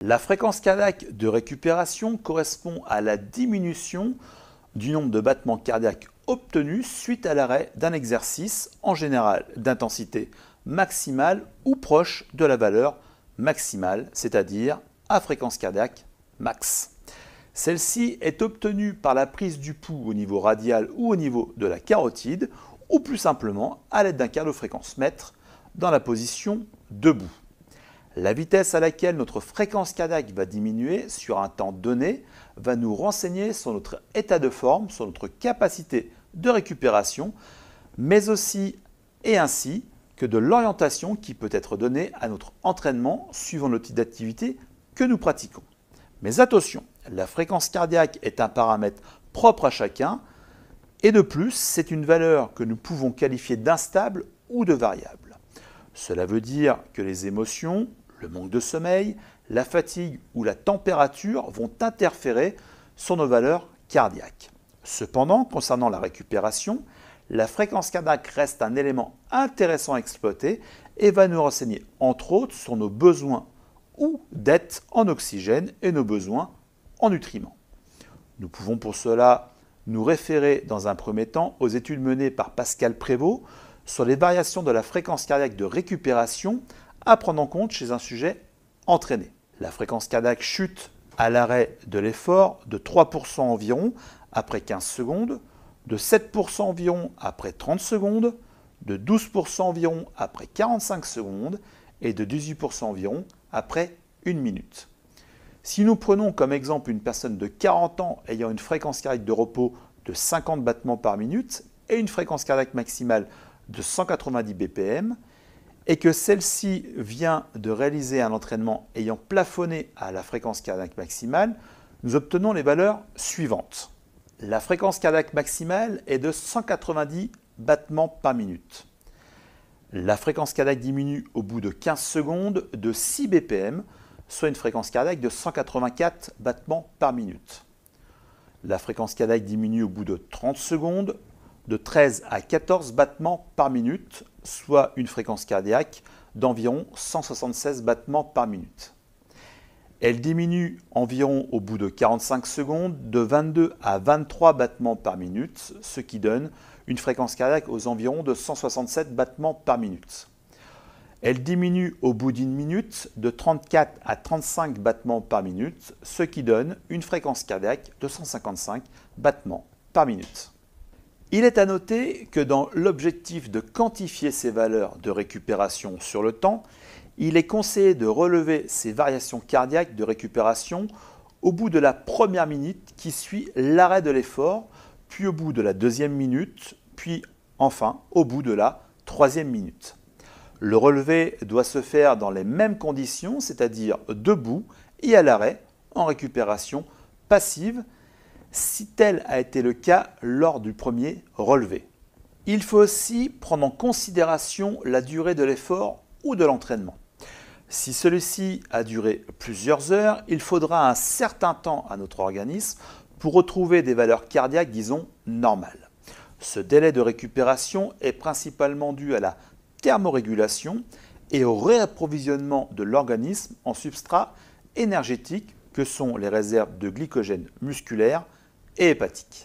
La fréquence cardiaque de récupération correspond à la diminution du nombre de battements cardiaques obtenus suite à l'arrêt d'un exercice en général d'intensité maximale ou proche de la valeur maximale, c'est-à-dire à fréquence cardiaque max. Celle-ci est obtenue par la prise du pouls au niveau radial ou au niveau de la carotide, ou plus simplement à l'aide d'un cardiofréquence mètre dans la position debout. La vitesse à laquelle notre fréquence cardiaque va diminuer sur un temps donné va nous renseigner sur notre état de forme, sur notre capacité de récupération, mais aussi et ainsi que de l'orientation qui peut être donnée à notre entraînement suivant le type d'activité que nous pratiquons. Mais attention, la fréquence cardiaque est un paramètre propre à chacun et de plus, c'est une valeur que nous pouvons qualifier d'instable ou de variable. Cela veut dire que les émotions, le manque de sommeil, la fatigue ou la température vont interférer sur nos valeurs cardiaques. Cependant, concernant la récupération, la fréquence cardiaque reste un élément intéressant à exploiter et va nous renseigner entre autres sur nos besoins ou dettes en oxygène et nos besoins en nutriments. Nous pouvons pour cela nous référer dans un premier temps aux études menées par Pascal Prévost sur les variations de la fréquence cardiaque de récupération à prendre en compte chez un sujet entraîné. La fréquence cardiaque chute à l'arrêt de l'effort de 3% environ après 15 secondes, de 7% environ après 30 secondes, de 12% environ après 45 secondes et de 18% environ après 1 minute. Si nous prenons comme exemple une personne de 40 ans ayant une fréquence cardiaque de repos de 50 battements par minute et une fréquence cardiaque maximale de 190 BPM et que celle-ci vient de réaliser un entraînement ayant plafonné à la fréquence cardiaque maximale, nous obtenons les valeurs suivantes. La fréquence cardiaque maximale est de 190 battements par minute. La fréquence cardiaque diminue au bout de 15 secondes de 6 BPM, soit une fréquence cardiaque de 184 battements par minute. La fréquence cardiaque diminue au bout de 30 secondes de 13 à 14 battements par minute, soit une fréquence cardiaque d'environ 176 battements par minute. Elle diminue environ au bout de 45 secondes de 22 à 23 battements par minute, ce qui donne une fréquence cardiaque aux environs de 167 battements par minute. Elle diminue au bout d'une minute de 34 à 35 battements par minute, ce qui donne une fréquence cardiaque de 155 battements par minute. Il est à noter que dans l'objectif de quantifier ces valeurs de récupération sur le temps, il est conseillé de relever ces variations cardiaques de récupération au bout de la première minute qui suit l'arrêt de l'effort, puis au bout de la deuxième minute, puis enfin au bout de la troisième minute. Le relevé doit se faire dans les mêmes conditions, c'est-à-dire debout et à l'arrêt, en récupération passive, si tel a été le cas lors du premier relevé. Il faut aussi prendre en considération la durée de l'effort ou de l'entraînement. Si celui-ci a duré plusieurs heures, il faudra un certain temps à notre organisme pour retrouver des valeurs cardiaques, disons, normales. Ce délai de récupération est principalement dû à la thermorégulation et au réapprovisionnement de l'organisme en substrats énergétiques que sont les réserves de glycogène musculaire et hépatique.